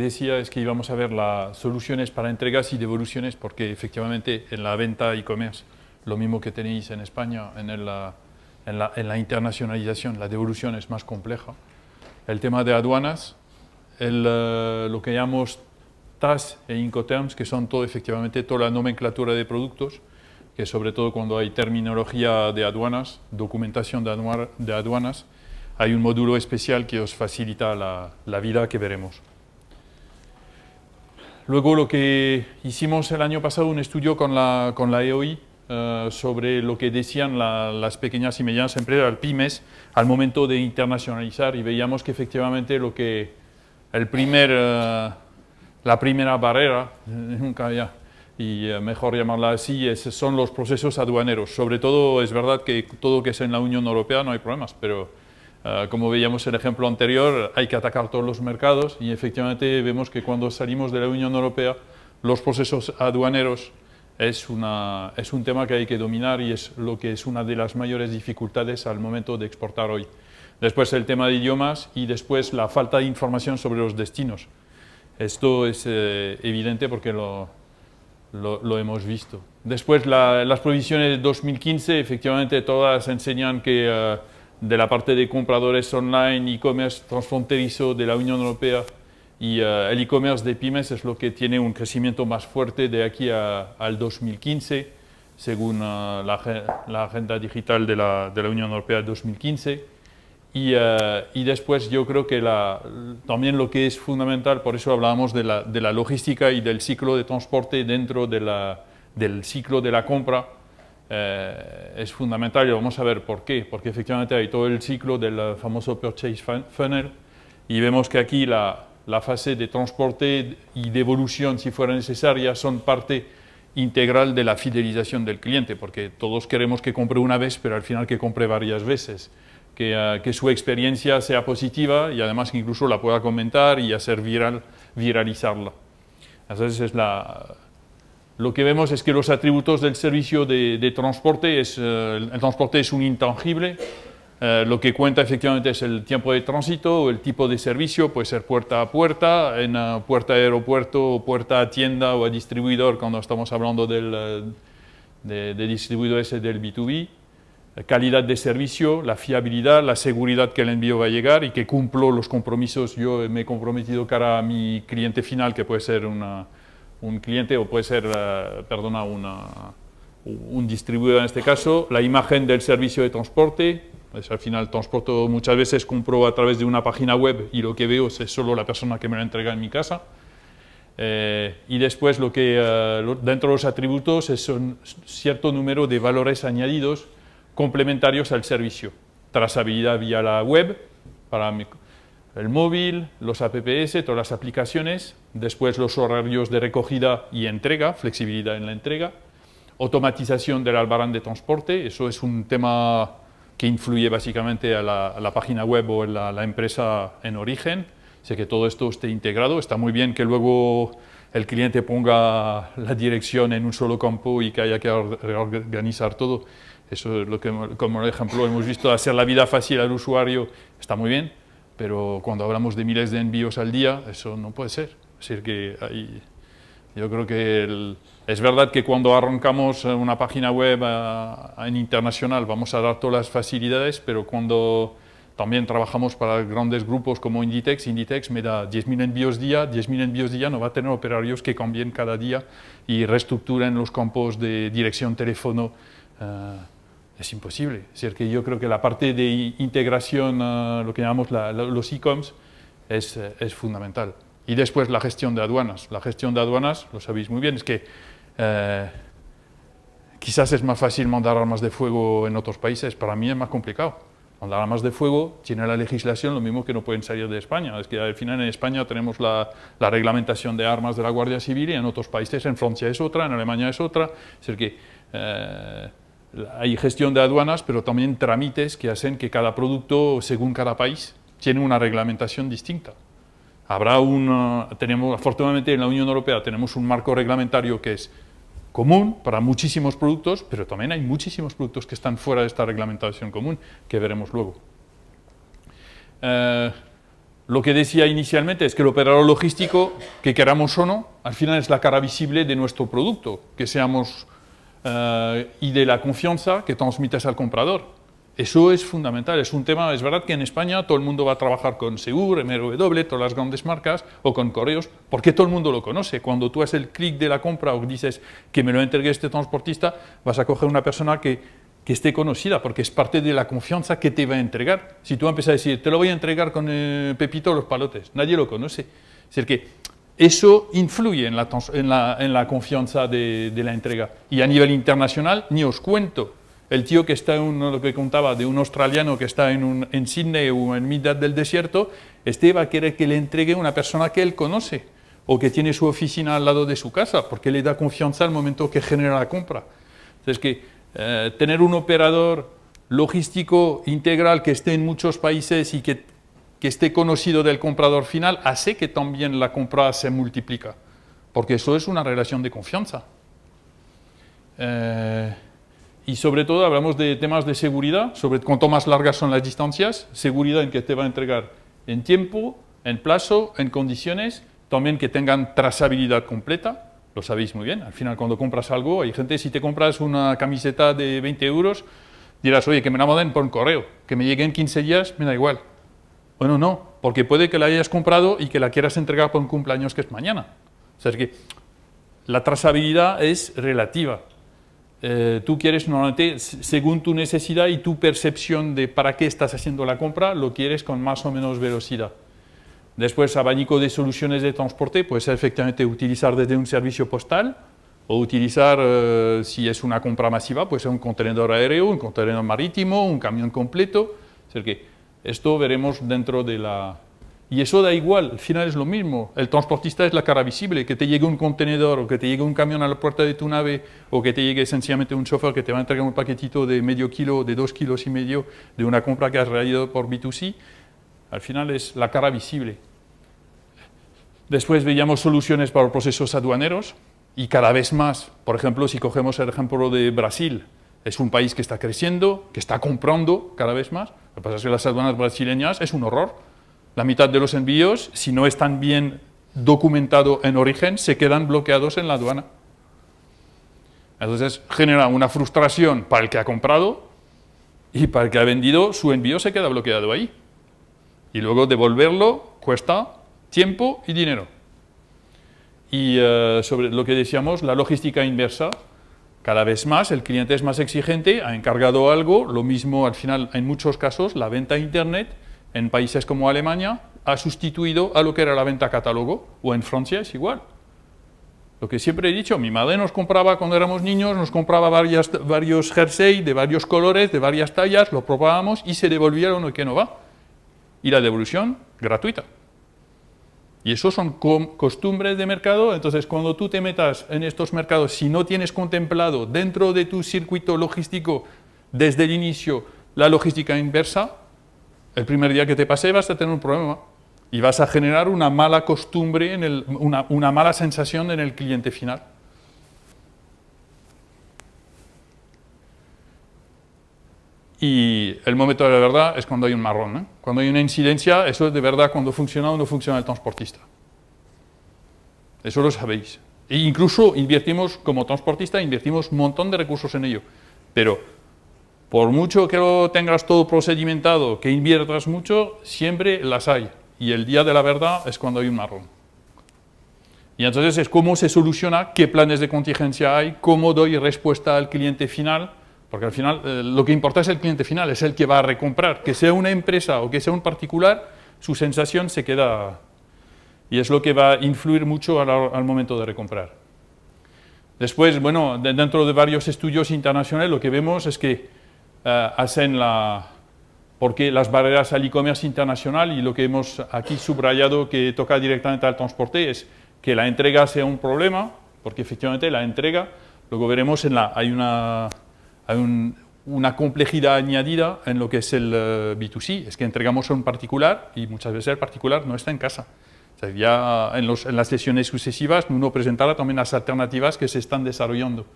decía es que íbamos a ver las soluciones para entregas y devoluciones porque efectivamente en la venta e-commerce, lo mismo que tenéis en España, en, en, la, internacionalización, la devolución es más compleja. El tema de aduanas, eh, lo que llamamos TAS e Incoterms, que son todo, efectivamente toda la nomenclatura de productos, que sobre todo cuando hay terminología de aduanas, documentación de, aduanas, hay un módulo especial que os facilita la vida que veremos. Luego lo que hicimos el año pasado, un estudio con la, con la EOI eh, sobre lo que decían las pequeñas y medianas empresas, el pymes, al momento de internacionalizar y veíamos que efectivamente lo que el primer, eh, la primera barrera, eh, nunca y mejor llamarla así, es, son los procesos aduaneros. Sobre todo es verdad que todo que es en la Unión Europea no hay problemas, pero Ah, como veíamos en el ejemplo anterior, hay que atacar todos los mercados y efectivamente vemos que cuando salimos de la Unión Europea, los procesos aduaneros es, una, es un tema que hay que dominar y es lo que es una de las mayores dificultades al momento de exportar hoy. Después el tema de idiomas y después la falta de información sobre los destinos. Esto es eh, evidente porque lo, lo, hemos visto. Después las provisiones de 2015, efectivamente todas enseñan que... Eh, de la parte de compradores online, e-commerce transfronterizo de la Unión Europea y eh, el e-commerce de pymes es lo que tiene un crecimiento más fuerte de aquí al 2015, según eh, la, la, agenda digital de la, de la Unión Europea 2015. Y, eh, y, después yo creo que la, también lo que es fundamental, por eso hablábamos de la, de la, logística y del ciclo de transporte dentro de la, del ciclo de la compra, eh, es fundamental y vamos a ver por qué, porque efectivamente hay todo el ciclo del eh, famoso purchase funnel y vemos que aquí la, la fase de transporte y devolución, si fuera necesaria, son parte integral de la fidelización del cliente, porque todos queremos que compre una vez, pero al final que compre varias veces, que, eh, que su experiencia sea positiva y además que incluso la pueda comentar y hacer viral, viralizarla. Entonces es la, lo que vemos es que los atributos del servicio de, transporte es, eh, el transporte es un intangible, eh, lo que cuenta efectivamente es el tiempo de tránsito, el tipo de servicio, puede ser puerta a puerta, en puerta a aeropuerto, puerta a tienda o a distribuidor, cuando estamos hablando del, eh, de, de distribuidores del B2B, calidad de servicio, la fiabilidad, la seguridad que el envío va a llegar y que cumplo los compromisos. Yo me he comprometido cara a mi cliente final, que puede ser una, un cliente o puede ser, eh, perdona, un distribuidor en este caso, la imagen del servicio de transporte. Pues al final, transporte muchas veces compro a través de una página web y lo que veo es solo la persona que me lo entrega en mi casa. Eh, y después, lo que, eh, dentro de los atributos, es un cierto número de valores añadidos complementarios al servicio. Trazabilidad vía la web, para el móvil, los APPS, todas las aplicaciones, después los horarios de recogida y entrega, flexibilidad en la entrega, automatización del albarán de transporte, eso es un tema que influye básicamente a la, página web o a la, la, empresa en origen, sé que todo esto esté integrado, está muy bien que luego el cliente ponga la dirección en un solo campo y que haya que reorganizar todo, eso es lo que como ejemplo hemos visto, hacer la vida fácil al usuario, está muy bien, pero cuando hablamos de miles de envíos al día, eso no puede ser. Es decir, que hay, yo creo que es verdad que cuando arrancamos eh, una página web eh, en internacional vamos a dar todas las facilidades, pero cuando también trabajamos para grandes grupos como Inditex, Inditex me da 10.000 envíos día, 10.000 envíos día, no va a tener operarios que cambien cada día y reestructuren los campos de dirección, teléfono. Eh, es imposible. Es decir, que yo creo que la parte de integración, eh, lo que llamamos los e-coms, es, eh, es, fundamental. Y después la gestión de aduanas. La gestión de aduanas, lo sabéis muy bien, es que eh, quizás es más fácil mandar armas de fuego en otros países, para mí es más complicado. Mandar armas de fuego tiene la legislación, lo mismo que no pueden salir de España. Es que al final en España tenemos la, la reglamentación de armas de la Guardia Civil y en otros países, en Francia es otra, en Alemania es otra. Es decir, que hay gestión de aduanas, pero también trámites que hacen que cada producto, según cada país, tiene una reglamentación distinta. Habrá un eh, tenemos, afortunadamente en la Unión Europea tenemos un marco reglamentario que es común para muchísimos productos, pero también hay muchísimos productos que están fuera de esta reglamentación común, que veremos luego. Eh, lo que decía inicialmente es que el operador logístico, que queramos o no, al final es la cara visible de nuestro producto, que seamos eh, y de la confianza que transmites al comprador. Eso es fundamental, es un tema, es verdad que en España todo el mundo va a trabajar con Segur, MRW, todas las grandes marcas o con correos, porque todo el mundo lo conoce. Cuando tú haces el clic de la compra o dices que me lo entregue este transportista, vas a coger una persona que, que, esté conocida, porque es parte de la confianza que te va a entregar. Si tú empiezas a decir, te lo voy a entregar con eh, Pepito los palotes, nadie lo conoce. Es decir, que eso influye en la, confianza de, la entrega. Y a nivel internacional, ni os cuento. El tío que está, en lo que contaba, de un australiano que está en, un, en Sydney o en mitad del desierto, este va a querer que le entregue una persona que él conoce o que tiene su oficina al lado de su casa, porque le da confianza al momento que genera la compra. Entonces, que eh, tener un operador logístico integral que esté en muchos países y que que esté conocido del comprador final hace que también la compra se multiplica, porque eso es una relación de confianza. Eh, y sobre todo hablamos de temas de seguridad, sobre cuanto más largas son las distancias, seguridad en que te va a entregar en tiempo, en plazo, en condiciones, también que tengan trazabilidad completa, lo sabéis muy bien, al final cuando compras algo, hay gente, si te compras una camiseta de 20 euros, dirás, oye, que me la manden por correo, que me llegue en 15 días, me da igual. Bueno, no, porque puede que la hayas comprado y que la quieras entregar por un cumpleaños que es mañana. O sea, es que la trazabilidad es relativa. Eh, tú quieres normalmente, según tu necesidad y tu percepción de para qué estás haciendo la compra, lo quieres con más o menos velocidad. Después, abanico de soluciones de transporte, puede efectivamente utilizar desde un servicio postal o utilizar, eh, si es una compra masiva, pues un contenedor aéreo, un contenedor marítimo, un camión completo. O sea que esto veremos dentro de la... Y eso da igual, al final es lo mismo. El transportista es la cara visible, que te llegue un contenedor o que te llegue un camión a la puerta de tu nave o que te llegue sencillamente un chofer que te va a entregar un paquetito de medio kilo, de dos kilos y medio de una compra que has realizado por B2C. Al final es la cara visible. Después veíamos soluciones para los procesos aduaneros y cada vez más. Por ejemplo, si cogemos el ejemplo de Brasil, es un país que está creciendo, que está comprando cada vez más. Lo que pasa es que las aduanas brasileñas es un horror. La mitad de los envíos, si no están bien documentados en origen, se quedan bloqueados en la aduana. Entonces genera una frustración para el que ha comprado y para el que ha vendido, su envío se queda bloqueado ahí. Y luego devolverlo cuesta tiempo y dinero. Y eh, sobre lo que decíamos, la logística inversa, cada vez más el cliente es más exigente, ha encargado algo, lo mismo al final en muchos casos la venta a Internet en países como Alemania ha sustituido a lo que era la venta catálogo o en Francia es igual. Lo que siempre he dicho, mi madre nos compraba cuando éramos niños, nos compraba varios jersey de varios colores, de varias tallas, lo probábamos y se devolvieron, lo que no va. Y la devolución gratuita. Y eso son costumbres de mercado, entonces cuando tú te metas en estos mercados, si no tienes contemplado dentro de tu circuito logístico desde el inicio la logística inversa, el primer día que te pase vas a tener un problema y vas a generar una mala costumbre, una mala sensación en el cliente final. y el momento de la verdad es cuando hay un marrón. ¿eh? Cuando hay una incidencia, eso es de verdad cuando funciona o no funciona el transportista. Eso lo sabéis. E incluso invertimos, como transportista, invertimos un montón de recursos en ello. Pero por mucho que lo tengas todo procedimentado, que inviertas mucho, siempre las hay. Y el día de la verdad es cuando hay un marrón. Y entonces es cómo se soluciona, qué planes de contingencia hay, cómo doy respuesta al cliente final porque al final eh, lo que importa es el cliente final, es el que va a recomprar. Que sea una empresa o que sea un particular, su sensación se queda... Y es lo que va a influir mucho al, momento de recomprar. Después, bueno, dentro de varios estudios internacionales lo que vemos es que eh, hacen la... porque las barreras al e-commerce internacional y lo que hemos aquí subrayado que toca directamente al transporte es que la entrega sea un problema, porque efectivamente la entrega, luego veremos en la... hay una hay una complejidad añadida en lo que es el eh, B2C, es que entregamos a un particular y muchas veces el particular no está en casa. ya en, en, las sesiones sucesivas uno presentará también las alternativas que se están desarrollando,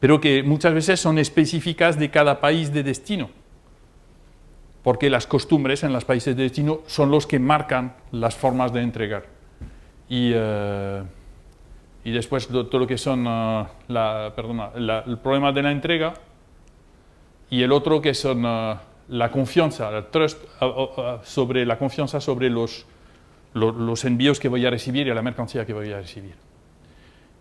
pero que muchas veces son específicas de cada país de destino, porque las costumbres en los países de destino son los que marcan las formas de entregar. Y... Eh, y después todo lo que son ah, el problema de la entrega y el otro que son ah, la confianza, ah, sobre la confianza sobre los, los, envíos que voy a recibir y la mercancía que voy a recibir.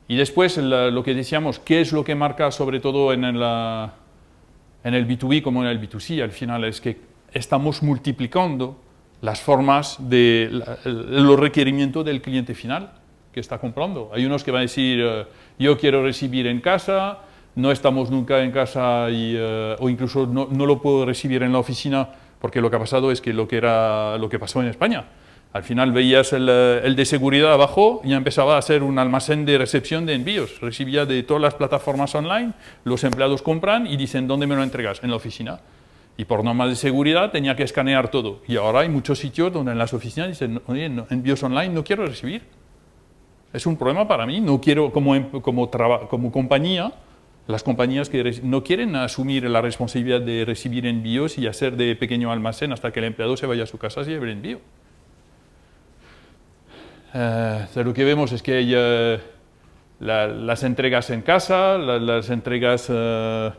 Y después lo que decíamos, qué es lo que marca sobre todo en el, en el B2B como en el B2C, al final es que estamos multiplicando las formas de los requerimientos del cliente final que está comprando. Hay unos que van a decir, eh, yo quiero recibir en casa, no estamos nunca en casa eh, o incluso no, lo puedo recibir en la oficina porque lo que ha pasado es que lo que, era, lo que pasó en España. Al final veías eh, el, de seguridad abajo y ya empezaba a ser un almacén de recepción de envíos. Recibía de todas las plataformas online, los empleados compran y dicen, ¿dónde me lo entregas? En la oficina. Y por normas de seguridad tenía que escanear todo. Y ahora hay muchos sitios donde en las oficinas dicen, oye, envíos online no quiero recibir. Es un problema para mí. No quiero, como, em, como, como compañía, las compañías que no quieren asumir la responsabilidad de recibir envíos y hacer de pequeño almacén hasta que el empleado se vaya a su casa y lleve el envío. Eh, lo que vemos es que hay, eh, las entregas en casa, las entregas eh,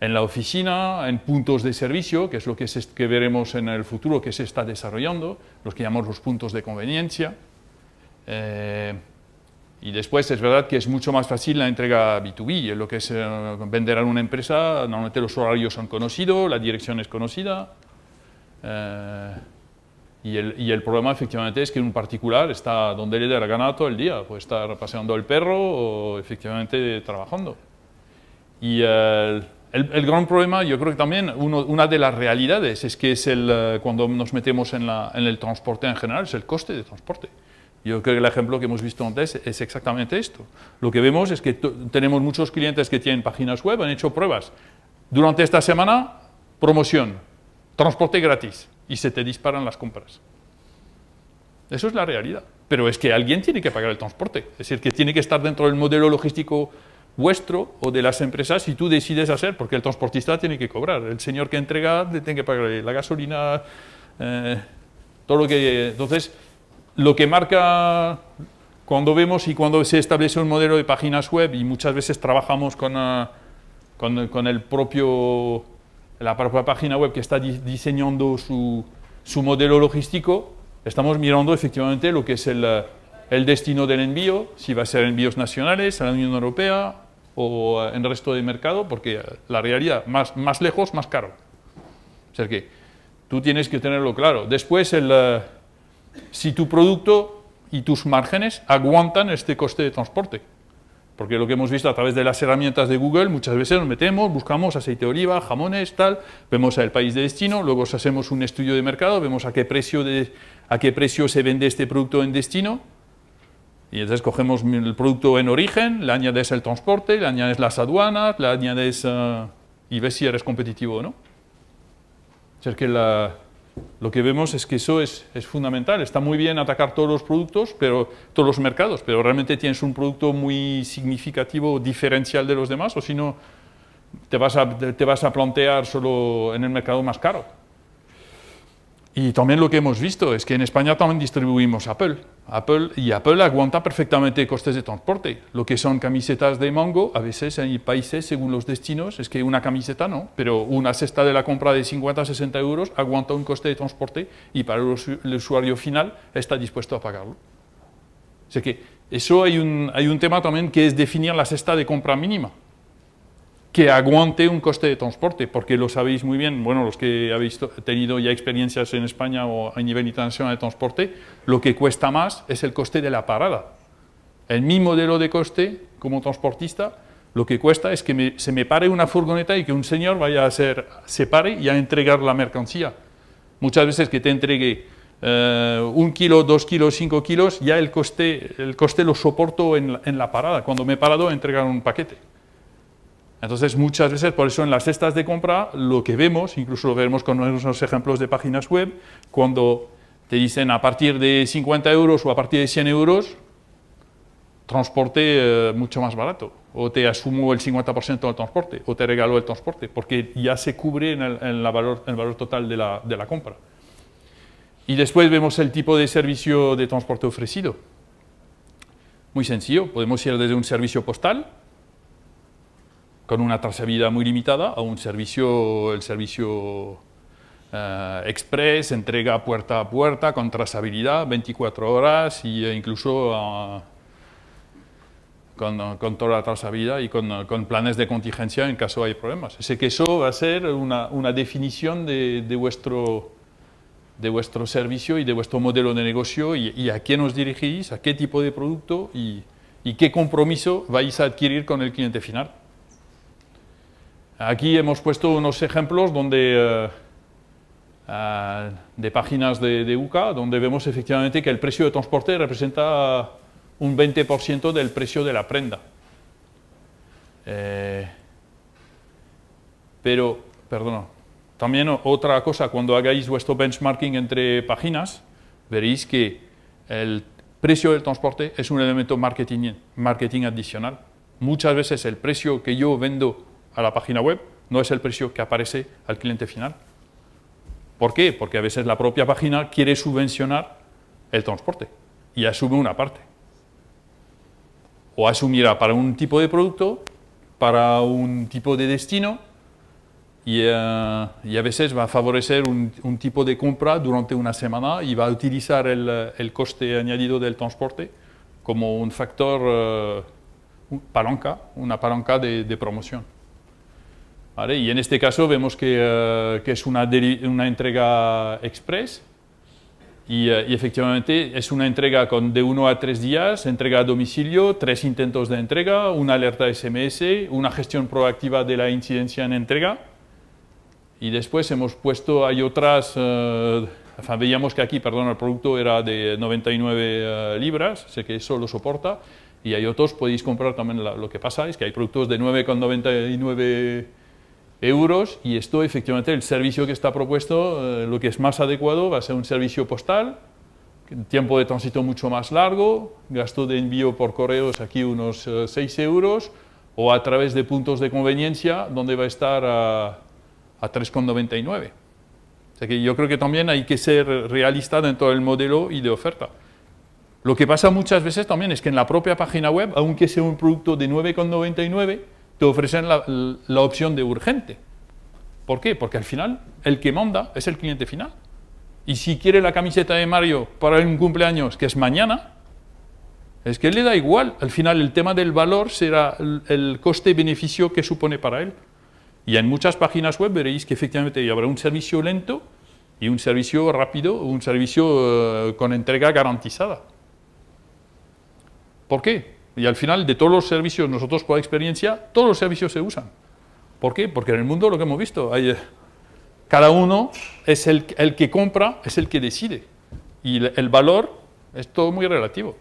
en la oficina, en puntos de servicio, que es lo que, que veremos en el futuro que se está desarrollando, los que llamamos los puntos de conveniencia. Y después es verdad que es mucho más fácil la entrega B2B, lo que es eh, vender a una empresa, normalmente los horarios son conocidos, la dirección es conocida. Eh, y, el, y, el, problema efectivamente es que un particular está donde le da la gana todo el día, puede estar paseando el perro o efectivamente trabajando. Y el, el, gran problema, yo creo que también una de las realidades es que es el, eh, cuando nos metemos en, la, en el transporte en general, es el coste de transporte. Yo creo que el ejemplo que hemos visto antes es exactamente esto. Lo que vemos es que tenemos muchos clientes que tienen páginas web, han hecho pruebas. Durante esta semana, promoción, transporte gratis, y se te disparan las compras. Eso es la realidad. Pero es que alguien tiene que pagar el transporte. Es decir, que tiene que estar dentro del modelo logístico vuestro o de las empresas si tú decides hacer, porque el transportista tiene que cobrar. El señor que entrega le tiene que pagar la gasolina, eh, todo lo que... Entonces, lo que marca cuando vemos y cuando se establece un modelo de páginas web y muchas veces trabajamos con, eh, con, el propio, la propia página web que está diseñando su, su, modelo logístico, estamos mirando efectivamente lo que es el, el, destino del envío, si va a ser envíos nacionales a la Unión Europea o en el resto de mercado, porque la realidad, más, más lejos, más caro. O sea que tú tienes que tenerlo claro. Después, el si tu producto y tus márgenes aguantan este coste de transporte. Porque lo que hemos visto a través de las herramientas de Google, muchas veces nos metemos, buscamos aceite de oliva, jamones, tal, vemos el país de destino, luego hacemos un estudio de mercado, vemos a qué precio, de, a qué precio se vende este producto en destino, y entonces cogemos el producto en origen, le añades el transporte, le añades las aduanas, le añades... Eh, y ves si eres competitivo o no. O sea, que la, lo que vemos es que eso es, es, fundamental. Está muy bien atacar todos los productos, pero todos los mercados, pero realmente tienes un producto muy significativo, diferencial de los demás, o si no, te vas te vas a plantear solo en el mercado más caro. Y también lo que hemos visto es que en España también distribuimos Apple. Apple, y Apple aguanta perfectamente costes de transporte. Lo que son camisetas de mango, a veces hay países, según los destinos, es que una camiseta no, pero una cesta de la compra de 50 a 60 euros aguanta un coste de transporte y para el usuario final está dispuesto a pagarlo. O sea que eso hay un tema también que es definir la cesta de compra mínima que aguante un coste de transporte, porque lo sabéis muy bien, bueno, los que habéis tenido ya experiencias en España o a nivel internacional de transporte, lo que cuesta más es el coste de la parada. En mi modelo de coste como transportista, lo que cuesta es que se me pare una furgoneta y que un señor vaya a hacer, se pare y a entregar la mercancía. Muchas veces que te entregue eh, un kilo, dos kilos, cinco kilos, ya el coste, el coste lo soporto en en la parada, cuando me he parado a entregar un paquete. Entonces, muchas veces, por eso en las cestas de compra, lo que vemos, incluso lo vemos con unos ejemplos de páginas web, cuando te dicen a partir de 50 euros o a partir de 100 euros, transporte eh, mucho más barato, o te asumo el 50% del transporte, o te regalo el transporte, porque ya se cubre en el, valor, total de la, de la compra. Y después vemos el tipo de servicio de transporte ofrecido. Muy sencillo, podemos ir desde un servicio postal, con una trazabilidad muy limitada a un servicio, el servicio eh, express, entrega puerta a puerta con trazabilidad 24 horas e incluso ah, con, toda la trazabilidad y con, planes de contingencia en caso hay problemas. Sé que eso va a ser una, definición de, vuestro, de vuestro servicio y de vuestro modelo de negocio y, a quién nos dirigís, a qué tipo de producto y qué compromiso vais a adquirir con el cliente final. Aquí hemos puesto unos ejemplos donde, eh, de páginas de, UCA, donde vemos efectivamente que el precio de transporte representa un 20% del precio de la prenda. Eh, pero, perdón, también otra cosa, cuando hagáis vuestro benchmarking entre páginas, veréis que el precio del transporte es un elemento marketing, marketing adicional. Muchas veces el precio que yo vendo a la página web no es el precio que aparece al cliente final. ¿Por qué? Porque a veces la propia página quiere subvencionar el transporte y asume una parte. O asumirá para un tipo de producto, para un tipo de destino y, eh, a veces va a favorecer un, tipo de compra durante una semana y va a utilizar el, coste añadido del transporte como un factor eh, palanca, una palanca de promoción. Y en este caso vemos que, eh, es una, una, entrega express eh, y, efectivamente es una entrega con de 1 a 3 días, entrega a domicilio, tres intentos de entrega, una alerta SMS, una gestión proactiva de la incidencia en entrega. Y después hemos puesto, hay otras, eh, veíamos que aquí, perdón, el producto era de 99 libras, sé que eso lo soporta, y hay otros, podéis comprar también, lo que pasa es que hay productos de 9,99 libras euros y esto efectivamente el servicio que está propuesto, eh, lo que es más adecuado va a ser un servicio postal, tiempo de tránsito mucho más largo, gasto de envío por correos aquí unos 6 eh, euros o a través de puntos de conveniencia donde va a estar a, a 3,99. O sea que yo creo que también hay que ser realista dentro del modelo y de oferta. Lo que pasa muchas veces también es que en la propia página web, aunque sea un producto de 9,99, te ofrecen la, opción de urgente. ¿Por qué? Porque al final el que manda es el cliente final. Y si quiere la camiseta de Mario para un cumpleaños que es mañana, es que le da igual. Al final el tema del valor será el, coste-beneficio que supone para él. Y en muchas páginas web veréis que efectivamente habrá un servicio lento y un servicio rápido, un servicio eh, con entrega garantizada. ¿Por qué? Y al final, de todos los servicios, nosotros con experiencia, todos los servicios se usan. ¿Por qué? Porque en el mundo lo que hemos visto, hay, eh, cada uno es el, el, que compra, es el que decide. Y el, valor es todo muy relativo.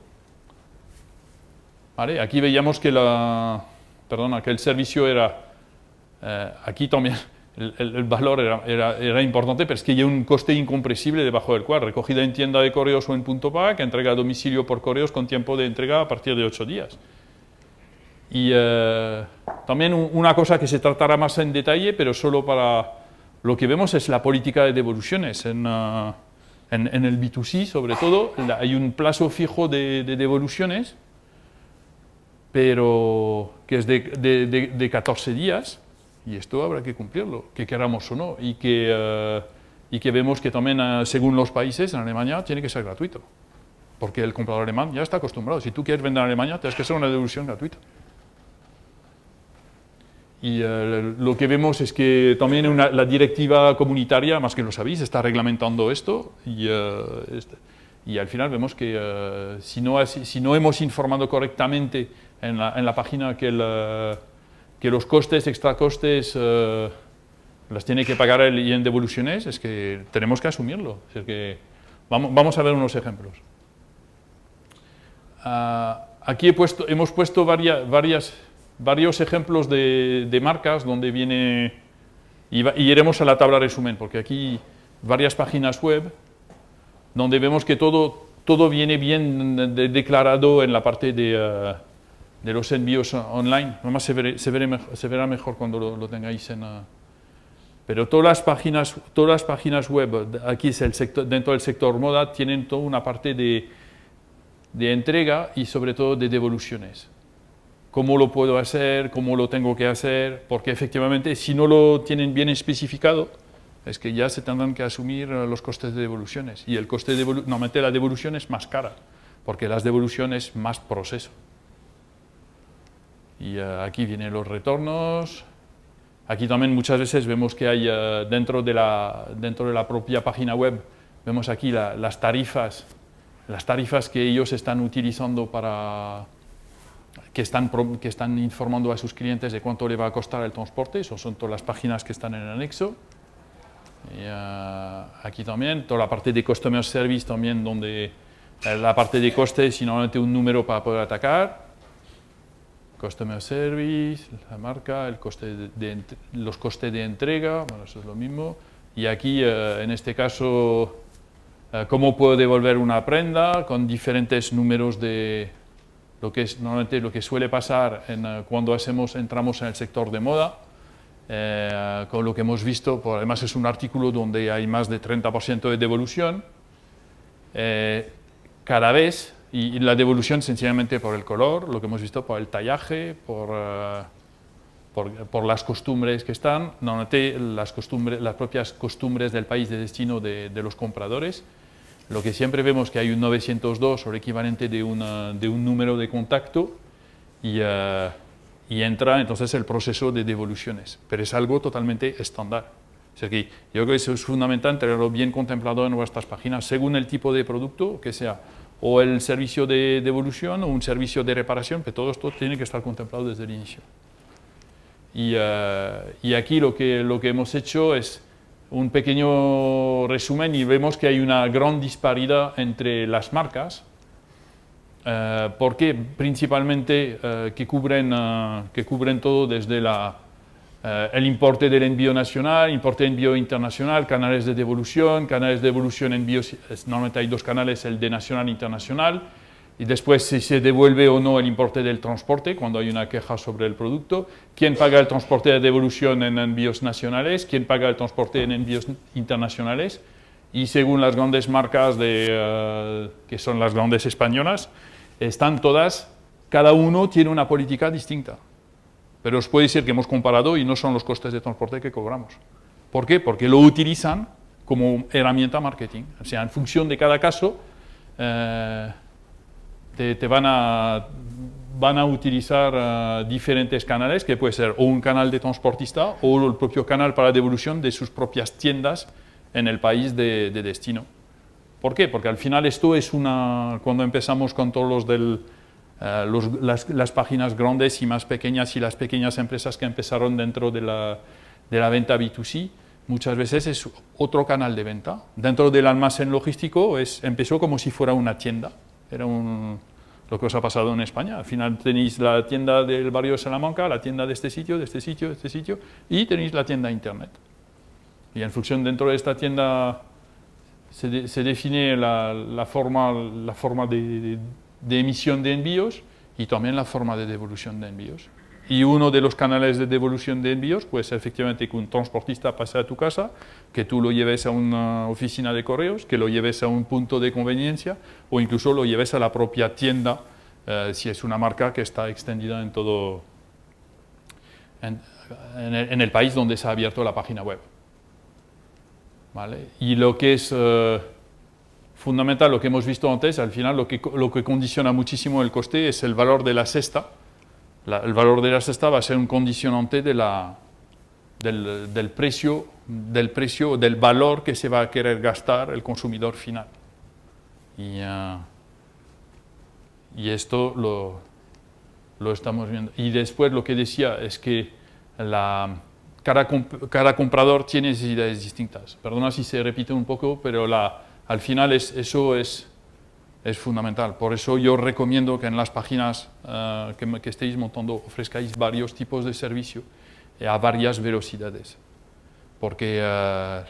Aquí veíamos que, la, perdona, que el servicio era, eh, aquí también, el, valor era, importante, pero es que hay un coste incompresible debajo del cual recogida en tienda de correos o en punto que entrega a domicilio por correos con tiempo de entrega a partir de ocho días. Y eh, también una cosa que se tratará más en detalle, pero solo para lo que vemos es la política de devoluciones. En, eh, en, el B2C, sobre todo, hay un plazo fijo de, devoluciones, pero que es de, de, de 14 días y esto habrá que cumplirlo, que queramos o no, y que, eh, y que vemos que también, eh, según los países, en Alemania tiene que ser gratuito, porque el comprador alemán ya está acostumbrado. Si tú quieres vender en Alemania, tienes que hacer una devolución gratuita. Y eh, lo que vemos es que también la directiva comunitaria, más que lo sabéis, está reglamentando esto, y, este, al final vemos que si, no, si no hemos informado correctamente en la, en la página que el que los costes, extracostes, eh, las tiene que pagar el en devoluciones es que tenemos que asumirlo. que vamos, a ver unos ejemplos. Ah, aquí he puesto, hemos puesto varias, varias, varios ejemplos de, marcas donde viene... Y, iremos a la tabla resumen, porque aquí varias páginas web donde vemos que todo, todo viene bien declarado en la parte de, eh, de los envíos online. Nomás se, se, verá mejor cuando lo, tengáis en... Ah, pero todas las páginas, todas las páginas web, aquí es sector, dentro del sector moda, tienen toda una parte de, de entrega y sobre todo de devoluciones. ¿Cómo lo puedo hacer? ¿Cómo lo tengo que hacer? Porque efectivamente, si no lo tienen bien especificado, es que ya se tendrán que asumir ah, los costes de devoluciones. Y el coste de normalmente la devolución es más cara, porque las devoluciones más proceso. Y eh, aquí vienen los retornos. Aquí también muchas veces vemos que hay eh, dentro, de la, dentro de la propia página web, vemos aquí las tarifas, las tarifas que ellos están utilizando para, que están, que están informando a sus clientes de cuánto le va a costar el transporte, eso son todas las páginas que están en el anexo. Y, eh, aquí también, toda la parte de Customer Service también, donde la parte de costes y normalmente un número para poder atacar. Customer Service, la marca, el coste de, los costes de entrega, bueno, eso es lo mismo. Y aquí, eh, en este caso, eh, cómo puedo devolver una prenda con diferentes números de lo que es normalmente lo que suele pasar eh, cuando hacemos, entramos en el sector de moda. con lo que hemos visto, por pues, además es un artículo donde hay más de 30% de devolución. cada vez y, la devolución sencillamente por el color, lo que hemos visto, por el tallaje, por, eh, por, las costumbres que están. No las, costumbres, las propias costumbres del país de destino de, los compradores. Lo que siempre vemos que hay un 902 el equivalente de, de un número de contacto y, eh, y, entra entonces el proceso de devoluciones. Pero es algo totalmente estándar. yo creo que eso es fundamental tenerlo bien contemplado en nuestras páginas, según el tipo de producto que sea o el servicio de devolución o un servicio de reparación, que todo esto tiene que estar contemplado desde el inicio. Y, eh, y aquí lo que, lo que hemos hecho es un pequeño resumen y vemos que hay una gran disparidad entre las marcas, eh, porque principalmente eh, que, cubren, que cubren todo desde la eh, el importe del envío nacional, importe de envío internacional, canales de devolución, canales de devolución, envíos, normalmente hay dos canales, el de nacional e internacional, y después si se devuelve o no el importe del transporte cuando hay una queja sobre el producto, quién paga el transporte de devolución en envíos nacionales, quién paga el transporte en envíos internacionales y según las grandes marcas de, eh, que son las grandes españolas, están todas, cada uno tiene una política distinta. Pero os puedo decir que hemos comparado y no son los costes de transporte que cobramos. ¿Por qué? Porque lo utilizan como herramienta marketing. O sea, en función de cada caso, eh, te, van, a, van a utilizar eh, diferentes canales, que puede ser o un canal de transportista o el propio canal para devolución de sus propias tiendas en el país de, de destino. ¿Por qué? Porque al final esto es una... Cuando empezamos con todos los del eh, las, páginas grandes y más pequeñas y las pequeñas empresas que empezaron dentro de la, de la, venta B2C, muchas veces es otro canal de venta. Dentro del almacén logístico es, empezó como si fuera una tienda, era un, lo que os ha pasado en España. Al final tenéis la tienda del barrio de Salamanca, la tienda de este sitio, de este sitio, de este sitio, y tenéis la tienda Internet. Y en función dentro de esta tienda se, define la, forma, la forma de de emisión de envíos y también la forma de devolución de envíos. Y uno de los canales de devolución de envíos, pues efectivamente que un transportista pase a tu casa, que tú lo lleves a una oficina de correos, que lo lleves a un punto de conveniencia o incluso lo lleves a la propia tienda, eh, si es una marca que está extendida en todo, en, el, país donde se ha abierto la página web. ¿Vale? Y lo que es... Eh, fundamental lo que hemos visto antes, al final lo que, lo que condiciona muchísimo el coste es el valor de la cesta. el valor de la cesta va a ser un condicionante de la, del, del, precio, del precio, del valor que se va a querer gastar el consumidor final. Y, ah, y esto lo, lo, estamos viendo. Y después lo que decía es que la, cada, cada comprador tiene necesidades distintas. Perdona si se repite un poco, pero la, al final es, eso es, es, fundamental. Por eso yo recomiendo que en las páginas eh, que, estéis montando ofrezcáis varios tipos de servicio eh, a varias velocidades. Porque, eh,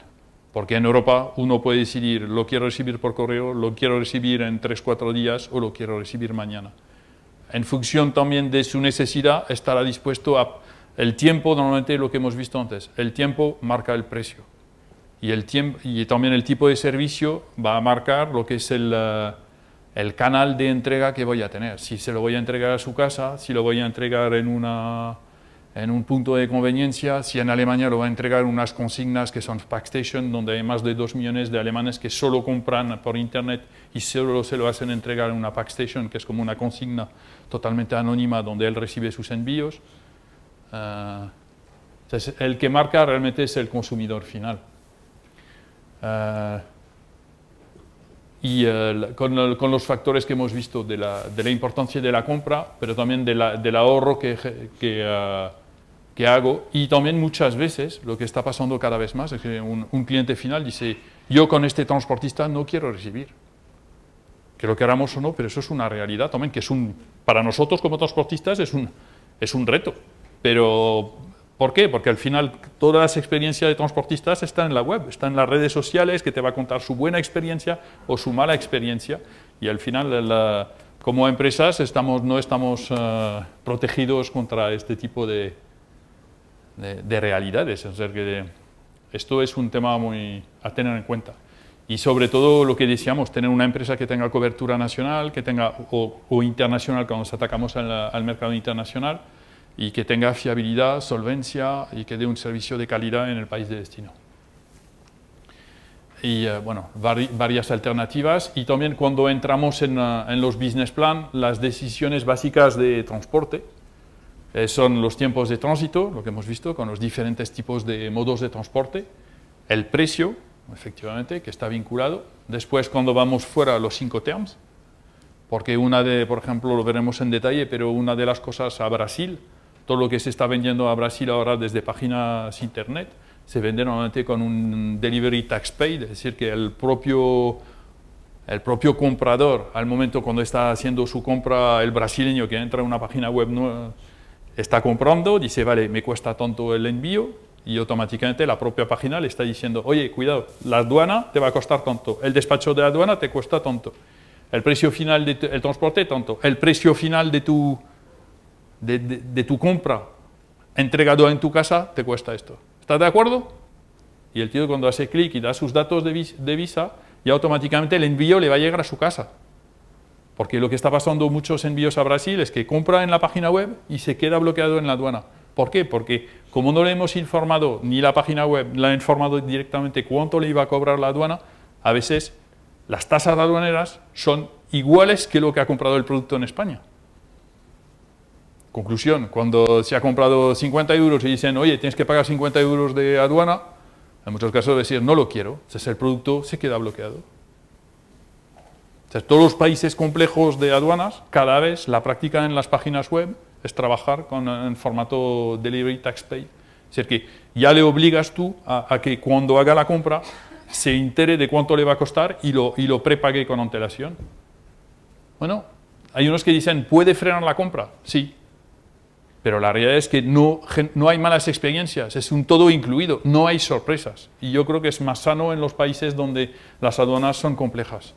porque en Europa uno puede decidir lo quiero recibir por correo, lo quiero recibir en 3-4 días o lo quiero recibir mañana. En función también de su necesidad estará dispuesto a... El tiempo, normalmente lo que hemos visto antes, el tiempo marca el precio y, y también el tipo de servicio va a marcar lo que es eh, el, canal de entrega que voy a tener. Si se lo voy a entregar a su casa, si lo voy a entregar en, una, en un punto de conveniencia, si en Alemania lo va a entregar en unas consignas que son Packstation, donde hay más de 2 millones de alemanes que solo compran por Internet y solo se lo hacen entregar en una Packstation, que es como una consigna totalmente anónima donde él recibe sus envíos. Eh, el que marca realmente es el consumidor final. Eh, y eh, con, los factores que hemos visto de la, importancia de la compra, pero también de la, del ahorro que, eh, que, hago. Y también muchas veces lo que está pasando cada vez más es que un, cliente final dice, yo con este transportista no quiero recibir. Que lo queramos o no, pero eso es una realidad también, que es un, para nosotros como transportistas es un, es un reto. Pero ¿Por qué? Porque al final todas las experiencias de transportistas están en la web, están en las redes sociales que te va a contar su buena experiencia o su mala experiencia. Y al final, como empresas, no estamos eh, protegidos contra este tipo de, realidades. que esto es un tema muy a tener en cuenta. Y sobre todo lo que decíamos, tener una empresa que tenga cobertura nacional que tenga, o, internacional cuando nos atacamos al mercado internacional y que tenga fiabilidad, solvencia y que dé un servicio de calidad en el país de destino. Y eh, bueno, varias alternativas. Y también cuando entramos eh, en, los business plan, las decisiones básicas de transporte eh, son los tiempos de tránsito, lo que hemos visto con los diferentes tipos de modos de transporte, el precio, efectivamente, que está vinculado. Después, cuando vamos fuera, los cinco terms, porque una de, por ejemplo, lo veremos en detalle, pero una de las cosas a Brasil, todo lo que se está vendiendo a Brasil ahora desde páginas internet se vende normalmente con un delivery tax paid, es decir, que el propio, el propio comprador, al momento cuando está haciendo su compra, el brasileño que entra en una página web nueva, está comprando, dice, vale, me cuesta tanto el envío, y automáticamente la propia página le está diciendo, oye, cuidado, la aduana te va a costar tanto, el despacho de la aduana te cuesta tanto, el precio final del transporte tanto, el precio final de tu de, tu compra entregado en tu casa te cuesta esto. ¿Estás de acuerdo? Y el tío cuando hace clic y da sus datos de, visa, ya automáticamente el envío le va a llegar a su casa. Porque lo que está pasando muchos envíos a Brasil es que compra en la página web y se queda bloqueado en la aduana. ¿Por qué? Porque como no le hemos informado, ni la página web le ha informado directamente cuánto le iba a cobrar la aduana, a veces las tasas aduaneras son iguales que lo que ha comprado el producto en España. Conclusión, cuando se ha comprado 50 euros y dicen, oye, tienes que pagar 50 euros de aduana, en muchos casos decir, no lo quiero, entonces el producto se queda bloqueado. todos los países complejos de aduanas, cada vez la práctica en las páginas web es trabajar con, en formato delivery tax pay. Es decir, que ya le obligas tú a, a que cuando haga la compra se entere de cuánto le va a costar y lo, y lo prepague con antelación. Bueno, hay unos que dicen, ¿puede frenar la compra? Sí, pero la realidad es que no, no hay malas experiencias, es un todo incluido, no hay sorpresas. Y yo creo que es más sano en los países donde las aduanas son complejas.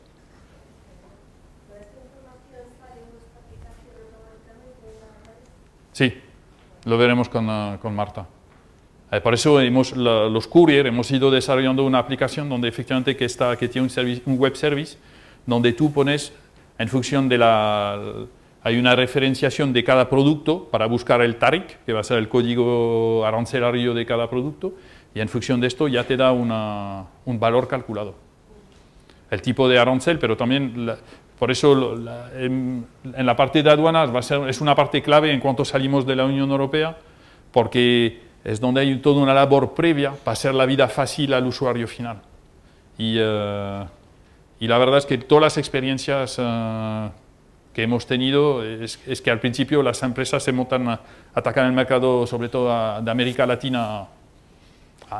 Sí, lo veremos con, ah, con Marta. Eh, por eso hemos, los courier hemos ido desarrollando una aplicación donde efectivamente que, está, que tiene un, un web service donde tú pones en función de la hay una referenciación de cada producto para buscar el TARIC, que va a ser el código arancelario de cada producto, y en función de esto ya te da un valor calculado. El tipo de arancel, pero también, por eso en, la parte de aduanas va a ser, es una parte clave en cuanto salimos de la Unión Europea, porque es donde hay toda una labor previa para hacer la vida fácil al usuario final. Y, eh, la verdad es que todas las experiencias eh, que hemos tenido es, que al principio las empresas se montan a atacar el mercado, sobre todo de América Latina,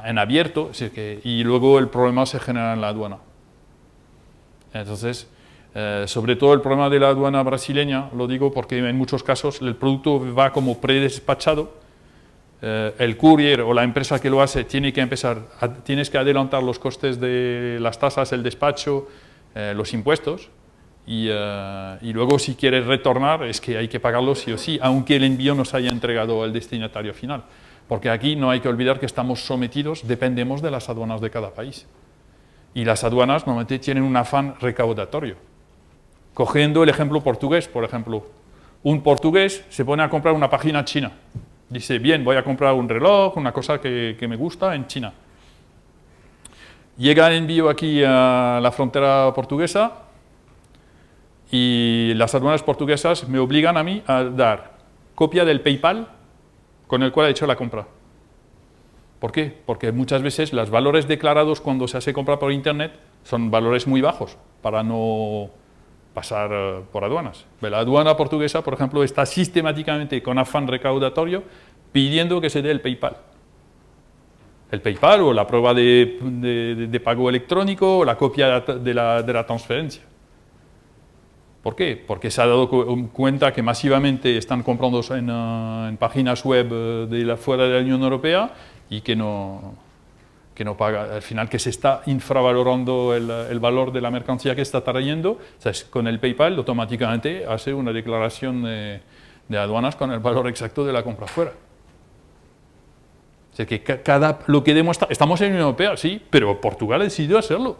en abierto, y luego el problema se genera en la aduana. Entonces, eh, sobre todo el problema de la aduana brasileña, lo digo porque en muchos casos el producto va como predespachado, eh, el courier o la empresa que lo hace tiene que empezar, tienes que adelantar los costes de las tasas, el despacho, eh, los impuestos, eh, y, luego si quieres retornar es que hay que pagarlo sí o sí, aunque el envío nos haya entregado al destinatario final. Porque aquí no hay que olvidar que estamos sometidos, dependemos de las aduanas de cada país. Y las aduanas normalmente tienen un afán recaudatorio. Cogiendo el ejemplo portugués, por ejemplo, un portugués se pone a comprar una página china. Dice, bien, voy a comprar un reloj, una cosa que me gusta en China. Llega el envío aquí a la frontera portuguesa, y las aduanas portuguesas me obligan a mí a dar copia del PayPal con el cual he hecho la compra. ¿Por qué? Porque muchas veces los valores declarados cuando se hace compra por Internet son valores muy bajos para no pasar eh, por aduanas. La aduana portuguesa, por ejemplo, está sistemáticamente con afán recaudatorio pidiendo que se dé el PayPal. El PayPal o la prueba de, pago electrónico o la copia de la transferencia. ¿Por qué? Porque se ha dado um, cuenta que masivamente están comprando en, uh, páginas web uh, de la, fuera de la Unión Europea y que no, no paga, al final que se está infravalorando el, uh, el valor de la mercancía que está trayendo, con el PayPal automáticamente hace una declaración de, aduanas con el valor exacto de la compra fuera. O sea que cada, lo que demuestra, estamos en la Unión Europea, sí, pero Portugal decidió hacerlo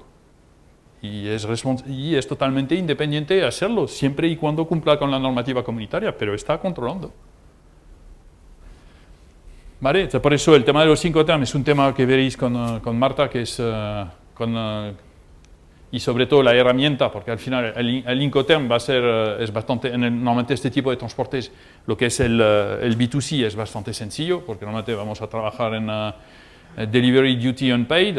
y es, y es totalmente independiente hacerlo, siempre y cuando cumpla con la normativa comunitaria, pero está controlando. ¿Vale? por eso el tema de los cinco TAM es un tema que veréis con, eh, con Marta, que es eh, con, eh, y sobre todo la herramienta, porque al final el, el Incoterm va a ser, es bastante, en normalmente este tipo de transportes, lo que es el, el, B2C es bastante sencillo, porque normalmente vamos a trabajar en Delivery Duty Unpaid,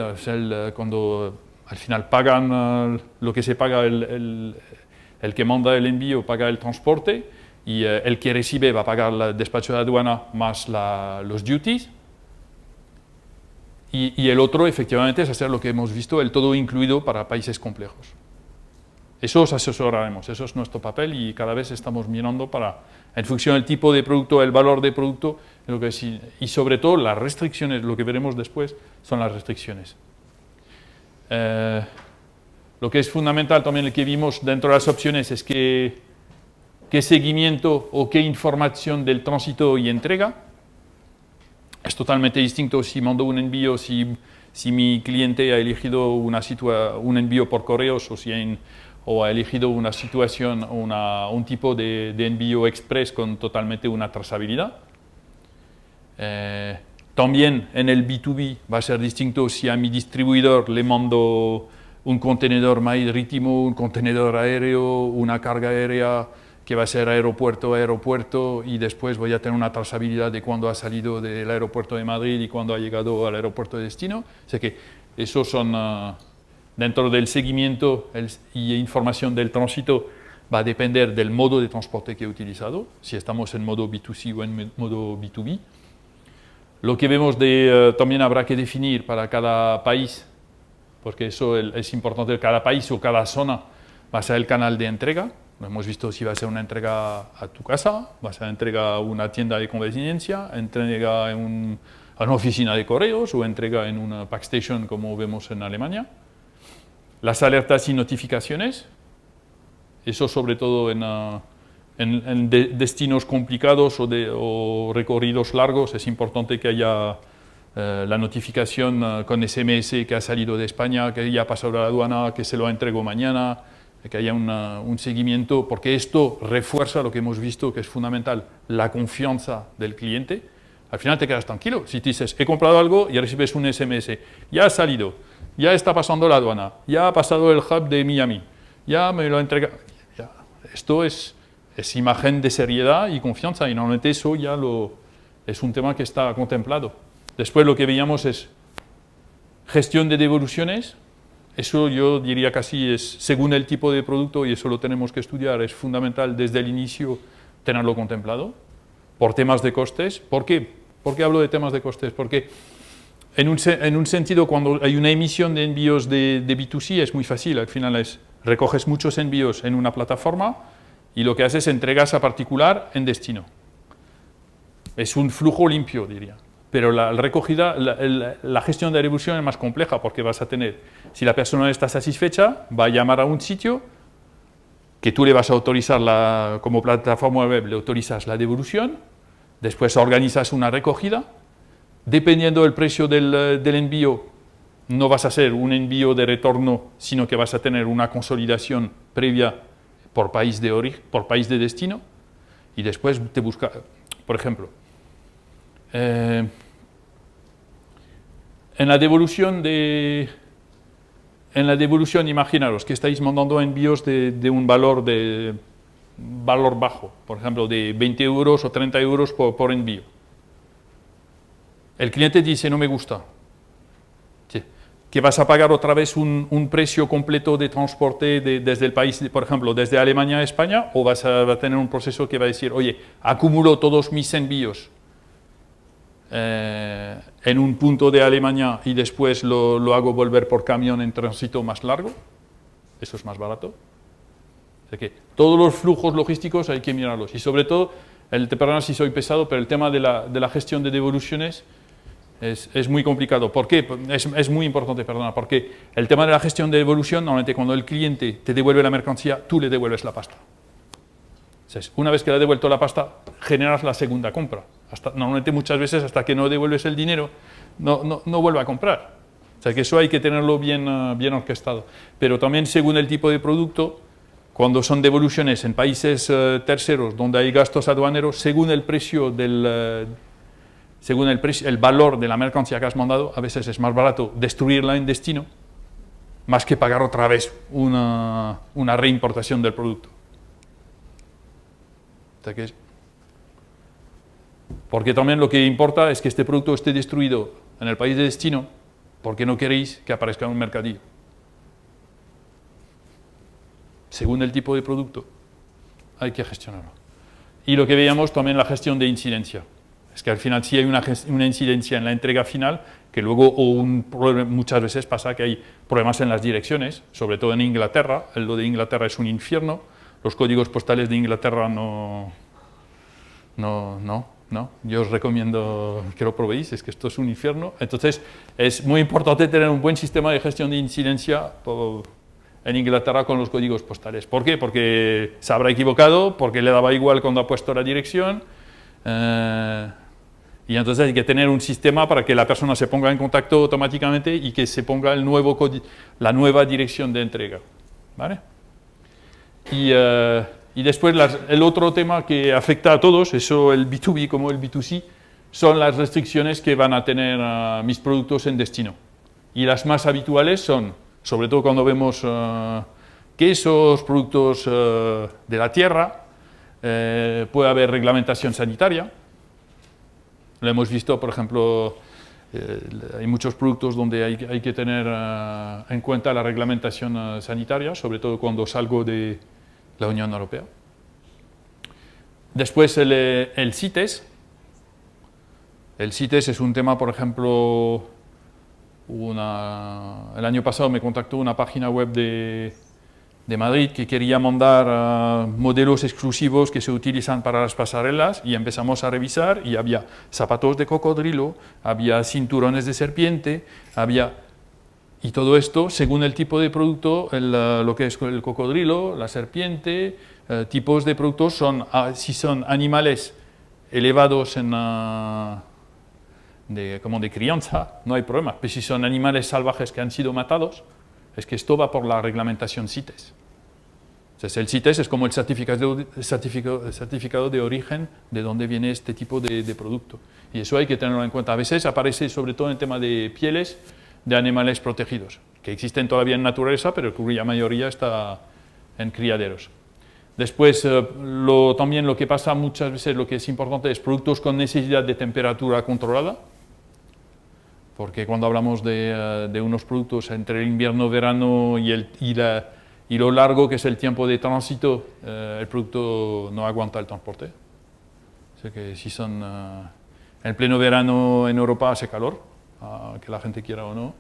cuando al final pagan eh, lo que se paga el, que manda el envío, paga el transporte y eh, el que recibe va a pagar el despacho de aduana más los duties. Y, el otro, efectivamente, es hacer lo que hemos visto, el todo incluido para países complejos. Eso os asesoraremos, eso es nuestro papel y cada vez estamos mirando para, en función del tipo de producto, el valor de producto, y sobre todo las restricciones, lo que veremos después son las restricciones. Eh, lo que es fundamental también, lo que vimos dentro de las opciones, es que, qué seguimiento o qué información del tránsito y entrega. Es totalmente distinto si mando un envío, si, si mi cliente ha elegido una un envío por correos o si o ha elegido una situación, una, un tipo de, de, envío express con totalmente una trazabilidad. Eh, también en el B2B va a ser distinto si a mi distribuidor le mando un contenedor marítimo, un contenedor aéreo, una carga aérea que va a ser aeropuerto a aeropuerto y después voy a tener una trazabilidad de cuándo ha salido del aeropuerto de Madrid y cuándo ha llegado al aeropuerto de destino. O que esos son, ah, dentro del seguimiento y información del tránsito, va a depender del modo de transporte que he utilizado, si estamos en modo B2C o en modo B2B. Lo que vemos de, eh, también habrá que definir para cada país, porque eso es importante, cada país o cada zona va a ser el canal de entrega. hemos visto si va a ser una entrega a tu casa, va a ser entrega a una tienda de conveniencia, entrega en a una oficina de correos o entrega en una station como vemos en Alemania. Las alertas y notificaciones, eso sobre todo en... Ah, en, destinos complicados o, de, recorridos largos es importante que haya eh, la notificación eh, con SMS que ha salido de España, que ya ha pasado la aduana, que se lo entrego mañana, que haya un seguimiento, porque esto refuerza lo que hemos visto que es fundamental, la confianza del cliente. Al final te quedas tranquilo. Si te dices, he comprado algo y recibes un SMS, ya ha salido, ya está pasando la aduana, ya ha pasado el hub de Miami, ya me lo ha entregado Esto es es imagen de seriedad y confianza, y normalmente eso ya es un tema que está contemplado. Después lo que veíamos es gestión de devoluciones, eso yo diría casi es, según el tipo de producto, y eso lo tenemos que estudiar, es fundamental desde el inicio tenerlo contemplado, por temas de costes. ¿Por qué? ¿Por qué hablo de temas de costes? Porque en un, sentido, cuando hay una emisión de envíos de, de B2C, es muy fácil, al final es, recoges muchos envíos en una plataforma, y lo que hace es entregas a particular en destino. Es un flujo limpio, diría. Pero la recogida, la, la, gestión de devolución es más compleja porque vas a tener, si la persona está satisfecha, va a llamar a un sitio que tú le vas a autorizar, como plataforma web, le autorizas la devolución, después organizas una recogida, dependiendo del precio del envío, no vas a hacer un envío de retorno, sino que vas a tener una consolidación previa por país de origen, por país de destino, y después te busca, por ejemplo, eh, en la devolución de, en la devolución, imaginaros que estáis mandando envíos de, un valor de valor bajo, por ejemplo, de 20 euros o 30 euros por envío. El cliente dice, no me gusta, que vas a pagar otra vez un, precio completo de transporte desde el país, por ejemplo, desde Alemania a España, o vas a, tener un proceso que va a decir, oye, acumulo todos mis envíos eh, en un punto de Alemania y después lo, hago volver por camión en tránsito más largo, eso es más barato. que todos los flujos logísticos hay que mirarlos, y sobre todo, el, perdón si soy pesado, pero el tema de la gestión de devoluciones, es, es, muy complicado. ¿Por qué? Es, es, muy importante, perdona, porque el tema de la gestión de devolución, normalmente cuando el cliente te devuelve la mercancía, tú le devuelves la pasta. una vez que le ha devuelto la pasta, generas la segunda compra. Hasta, normalmente muchas veces hasta que no devuelves el dinero, no, no, no vuelve a comprar. O sea que eso hay que tenerlo bien, eh, bien orquestado. Pero también según el tipo de producto, cuando son devoluciones en países eh, terceros donde hay gastos aduaneros, según el precio del eh, según el, valor de la mercancía que has mandado, a veces es más barato destruirla en destino más que pagar otra vez una, reimportación del producto. porque también lo que importa es que este producto esté destruido en el país de destino porque no queréis que aparezca en un mercadillo. Según el tipo de producto, hay que gestionarlo. Y lo que veíamos también la gestión de incidencia. Es que al final sí hay una, incidencia en la entrega final, que luego o un, muchas veces pasa que hay problemas en las direcciones, sobre todo en Inglaterra. Lo de Inglaterra es un infierno. Los códigos postales de Inglaterra no... No, no, no. Yo os recomiendo que lo probéis, es que esto es un infierno. Entonces, es muy importante tener un buen sistema de gestión de incidencia en Inglaterra con los códigos postales. ¿Por qué? Porque se habrá equivocado, porque le daba igual cuando ha puesto la dirección. Eh, y entonces hay que tener un sistema para que la persona se ponga en contacto automáticamente y que se ponga el nuevo la nueva dirección de entrega. Eh, y, después el otro tema que afecta a todos, eso el B2B como el B2C, son las restricciones que van a tener eh, mis productos en destino. Y las más habituales son, sobre todo cuando vemos que eh, quesos, productos de la tierra, puede haber reglamentación sanitaria, lo hemos visto, por ejemplo, eh, hay muchos productos donde hay, que tener eh, en cuenta la reglamentación eh, sanitaria, sobre todo cuando salgo de la Unión Europea. Después el, el CITES. El CITES es un tema, por ejemplo, el año pasado me contactó una página web de, de Madrid que quería mandar eh, modelos exclusivos que se utilizan para las pasarelas y empezamos a revisar y había zapatos de cocodrilo, había cinturones de serpiente, había... Y todo esto según el tipo de producto, eh, lo que es el cocodrilo, la serpiente, eh, tipos de productos son, ah, si son animales elevados en, de, como de crianza, no hay problema. Pero si son animales salvajes que han sido matados, es que esto va por la reglamentación CITES. el CITES es como el certificado, de origen de dónde viene este tipo de, producto. Y eso hay que tenerlo en cuenta. A veces aparece, sobre todo en el tema de pieles, de animales protegidos, que existen todavía en naturaleza, pero la mayoría está en criaderos. Después, eh, también lo que pasa muchas veces, lo que es importante es productos con necesidad de temperatura controlada, porque cuando hablamos eh, de, unos productos entre el invierno, verano y, el, y, lo largo que es el tiempo de tránsito, eh, el producto no aguanta el transporte. Así que si son eh, en pleno verano en Europa hace calor, que la gente quiera o no.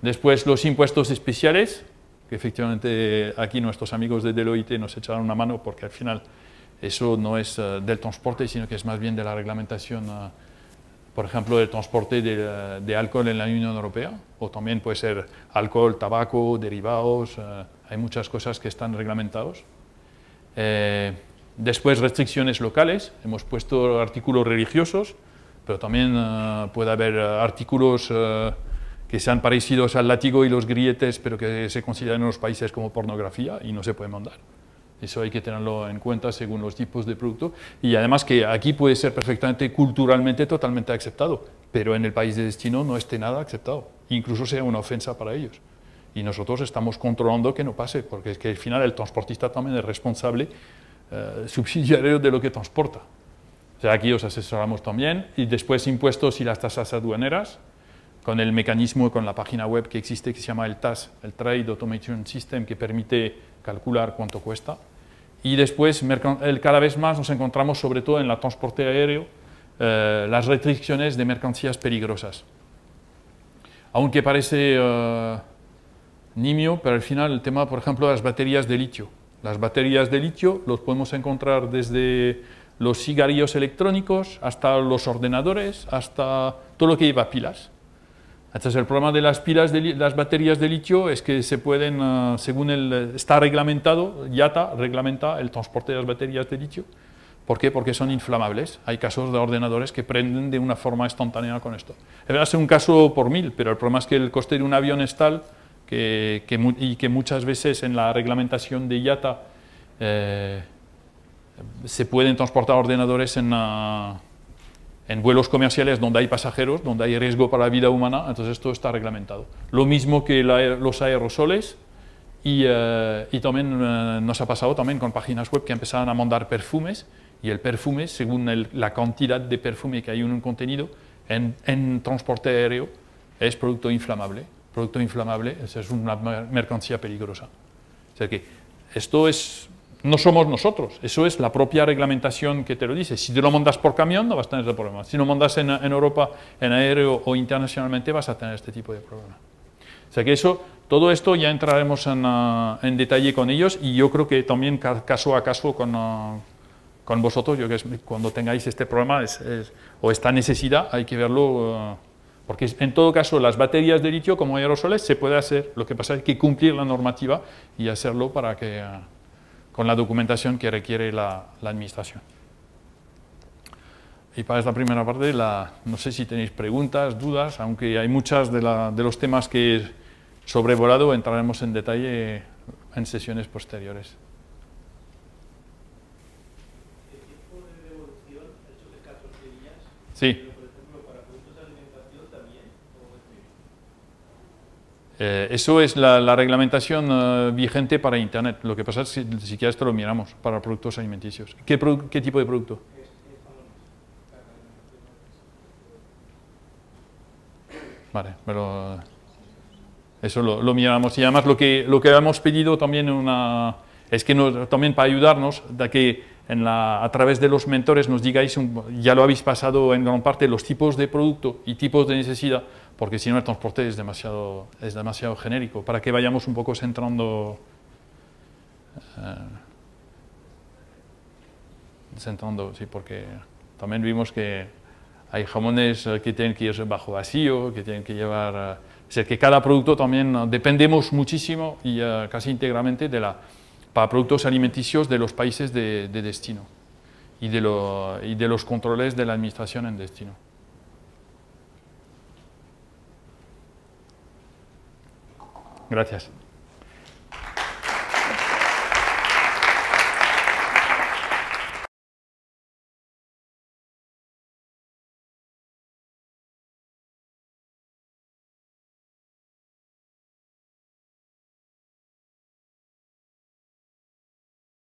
Después los impuestos especiales, que efectivamente aquí nuestros amigos de Deloitte nos echaron una mano porque al final eso no es del transporte, sino que es más bien de la reglamentación por ejemplo, el transporte de, alcohol en la Unión Europea, o también puede ser alcohol, tabaco, derivados, eh, hay muchas cosas que están reglamentados. Eh, después, restricciones locales, hemos puesto artículos religiosos, pero también eh, puede haber artículos que sean parecidos al látigo y los grilletes, pero que se consideran en los países como pornografía y no se pueden mandar. Eso hay que tenerlo en cuenta según los tipos de producto. Y además que aquí puede ser perfectamente culturalmente totalmente aceptado, pero en el país de destino no esté nada aceptado. Incluso sea una ofensa para ellos. Y nosotros estamos controlando que no pase, porque es que al final el transportista también es responsable eh, subsidiario de lo que transporta. O sea, aquí os asesoramos también. Y después impuestos y las tasas aduaneras, con el mecanismo, con la página web que existe que se llama el TAS, el Trade Automation System, que permite calcular cuánto cuesta. Y después, cada vez más nos encontramos, sobre todo en el transporte aéreo, eh, las restricciones de mercancías peligrosas. Aunque parece eh, nimio, pero al final el tema, por ejemplo, de las baterías de litio. Las baterías de litio los podemos encontrar desde los cigarrillos electrónicos hasta los ordenadores, hasta todo lo que lleva pilas. Entonces el problema de las pilas, de las baterías de litio es que se pueden, eh, según el, está reglamentado, IATA reglamenta el transporte de las baterías de litio. ¿Por qué? Porque son inflamables. Hay casos de ordenadores que prenden de una forma instantánea con esto. Es eh, un caso por mil, pero el problema es que el coste de un avión es tal que, y que muchas veces en la reglamentación de IATA eh, se pueden transportar ordenadores en en vuelos comerciales donde hay pasajeros, donde hay riesgo para la vida humana, entonces esto está reglamentado. Lo mismo que los aerosoles y, eh, y también eh, nos ha pasado también con páginas web que empezaron a mandar perfumes y el perfume, según la cantidad de perfume que hay en un contenido, en, en transporte aéreo es producto inflamable. Producto inflamable es una mercancía peligrosa. O sea que esto es no somos nosotros, eso es la propia reglamentación que te lo dice. Si te lo mandas por camión no vas a tener ese problema. Si lo mandas en, Europa, en aéreo o internacionalmente vas a tener este tipo de problema. O sea que eso, todo esto ya entraremos en, ah, detalle con ellos y yo creo que también caso a caso con, ah, vosotros, cuando tengáis este problema o esta necesidad hay que verlo. Ah, porque en todo caso las baterías de litio como aerosoles se puede hacer, lo que pasa es que cumplir la normativa y hacerlo para que con la documentación que requiere la, administración. Y para esta primera parte, no sé si tenéis preguntas, dudas, aunque hay muchas de, los temas que he sobrevolado, entraremos en detalle en sesiones posteriores. de devolución? de Sí. Eh, eso es la, reglamentación eh, vigente para Internet. Lo que pasa es que si siquiera esto lo miramos para productos alimenticios. ¿Qué, tipo de producto? Vale, pero eso lo, miramos. Y además lo que, lo que hemos pedido también una, es que también para ayudarnos, de que la, a través de los mentores nos digáis, ya lo habéis pasado en gran parte, los tipos de producto y tipos de necesidad, porque si no el transporte es demasiado, es demasiado genérico, para que vayamos un poco centrando... Eh, centrando, sí, porque también vimos que hay jamones eh, que tienen que ir bajo vacío, que tienen que llevar... Eh, es decir, que cada producto también dependemos muchísimo y casi íntegramente de la para productos alimenticios de los países de, destino y de, y de los controles de la administración en destino. Gracias.